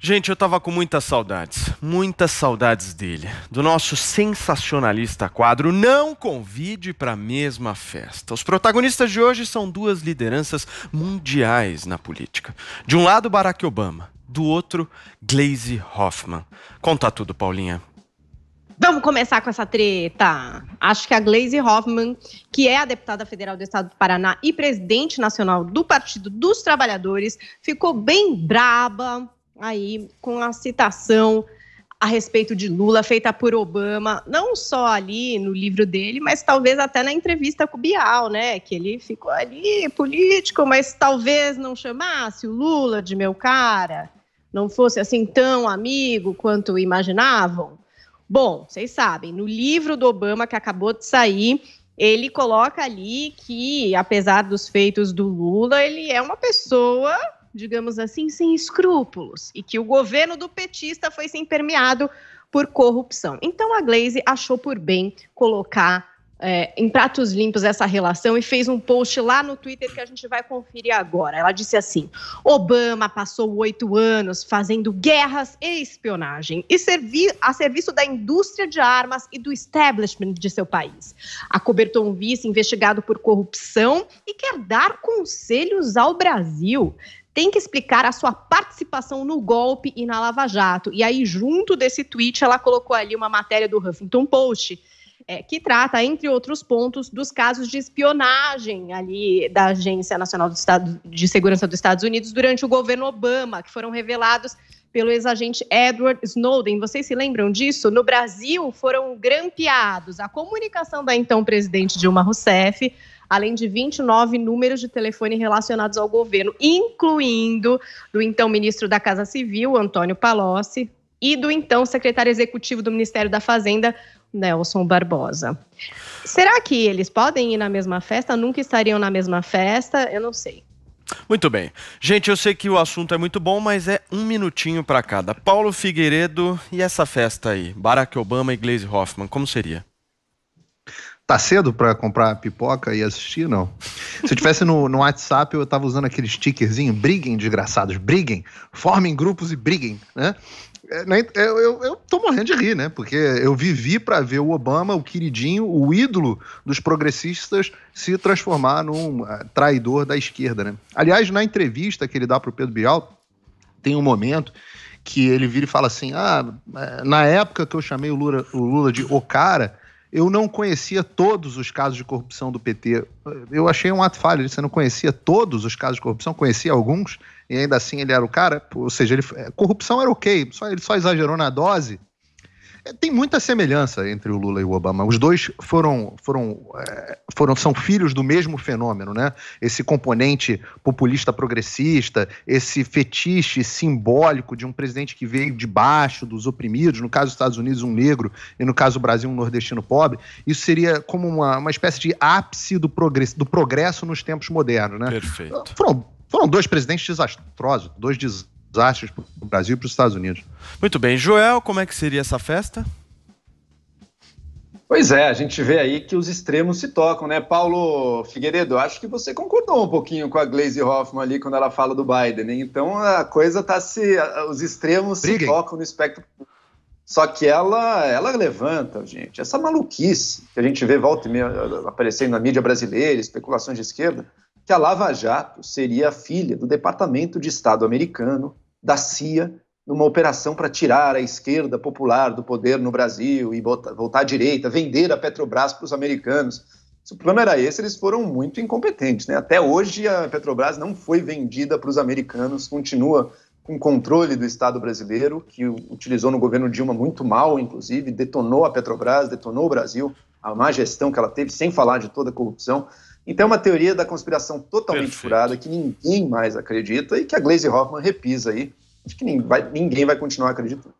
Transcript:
Gente, eu estava com muitas saudades, muitas saudades dele, do nosso sensacionalista quadro Não Convide para a Mesma Festa. Os protagonistas de hoje são duas lideranças mundiais na política. De um lado, Barack Obama, do outro, Glaze Hoffman. Conta tudo, Paulinha. Vamos começar com essa treta. Acho que a Glaze Hoffman, que é a deputada federal do estado do Paraná e presidente nacional do Partido dos Trabalhadores, ficou bem braba aí com a citação a respeito de Lula feita por Obama, não só ali no livro dele, mas talvez até na entrevista com o Bial, né? Que ele ficou ali político, mas talvez não chamasse o Lula de meu cara, não fosse assim tão amigo quanto imaginavam. Bom, vocês sabem, no livro do Obama que acabou de sair, ele coloca ali que, apesar dos feitos do Lula, ele é uma pessoa digamos assim, sem escrúpulos e que o governo do petista foi se impermeado por corrupção. Então a Glaze achou por bem colocar é, em pratos limpos essa relação e fez um post lá no Twitter que a gente vai conferir agora. Ela disse assim: Obama passou oito anos fazendo guerras e espionagem e servi a serviço da indústria de armas e do establishment de seu país. Acobertou um vice investigado por corrupção e quer dar conselhos ao Brasil tem que explicar a sua participação no golpe e na Lava Jato. E aí, junto desse tweet, ela colocou ali uma matéria do Huffington Post. É, que trata, entre outros pontos, dos casos de espionagem ali da Agência Nacional Estado, de Segurança dos Estados Unidos durante o governo Obama, que foram revelados pelo ex-agente Edward Snowden. Vocês se lembram disso? No Brasil, foram grampeados a comunicação da então presidente Dilma Rousseff, além de 29 números de telefone relacionados ao governo, incluindo do então ministro da Casa Civil, Antônio Palocci, e do então secretário executivo do Ministério da Fazenda, Nelson Barbosa. Será que eles podem ir na mesma festa? Nunca estariam na mesma festa? Eu não sei. Muito bem. Gente, eu sei que o assunto é muito bom, mas é um minutinho para cada. Paulo Figueiredo e essa festa aí, Barack Obama e Glaze Hoffman, como seria? Tá cedo para comprar pipoca e assistir? Não. Se eu tivesse no, no WhatsApp, eu tava usando aquele stickerzinho, briguem, desgraçados, briguem, formem grupos e briguem, né? É, é, eu, eu, eu, tô morrendo de rir, né? Porque eu vivi para ver o Obama, o queridinho, o ídolo dos progressistas, se transformar num é, traidor da esquerda, né? Aliás, na entrevista que ele dá pro Pedro Bial, tem um momento que ele vira e fala assim: Ah, na época que eu chamei o Lula, o Lula de o cara, eu não conhecia todos os casos de corrupção do PT. Eu achei um ato falho, você não conhecia todos os casos de corrupção, conhecia alguns, e ainda assim ele era o cara, ou seja, ele, é, corrupção era ok, só, ele só exagerou na dose é, tem muita semelhança entre o Lula e o Obama. Os dois foram, foram, é, foram são filhos do mesmo fenômeno, né? Esse componente populista progressista, esse fetiche simbólico de um presidente que veio de baixo dos oprimidos, no caso dos Estados Unidos um negro e no caso do Brasil um nordestino pobre. Isso seria como uma, uma espécie de ápice do progresso, do progresso nos tempos modernos, né? Perfeito. Foram, foram dois presidentes desastrosos, dois desastrosos astros para o Brasil e para os Estados Unidos. Muito bem. Joel, como é que seria essa festa? Pois é, a gente vê aí que os extremos se tocam, né? Paulo Figueiredo, acho que você concordou um pouquinho com a Glaze Hoffman ali quando ela fala do Biden, né? Então a coisa tá se. Os extremos Briguem. se tocam no espectro. Só que ela, ela levanta, gente, essa maluquice que a gente vê volta e meia aparecendo na mídia brasileira, especulações de esquerda que a Lava Jato seria a filha do Departamento de Estado americano, da CIA, numa operação para tirar a esquerda popular do poder no Brasil e botar, voltar à direita, vender a Petrobras para os americanos. Se o plano era esse, eles foram muito incompetentes. Né? Até hoje, a Petrobras não foi vendida para os americanos, continua com controle do Estado brasileiro, que utilizou no governo Dilma muito mal, inclusive, detonou a Petrobras, detonou o Brasil a má gestão que ela teve, sem falar de toda a corrupção. Então, é uma teoria da conspiração totalmente Perfeito. furada, que ninguém mais acredita e que a Glaze Hoffman repisa aí. Acho que ninguém vai, ninguém vai continuar acreditando.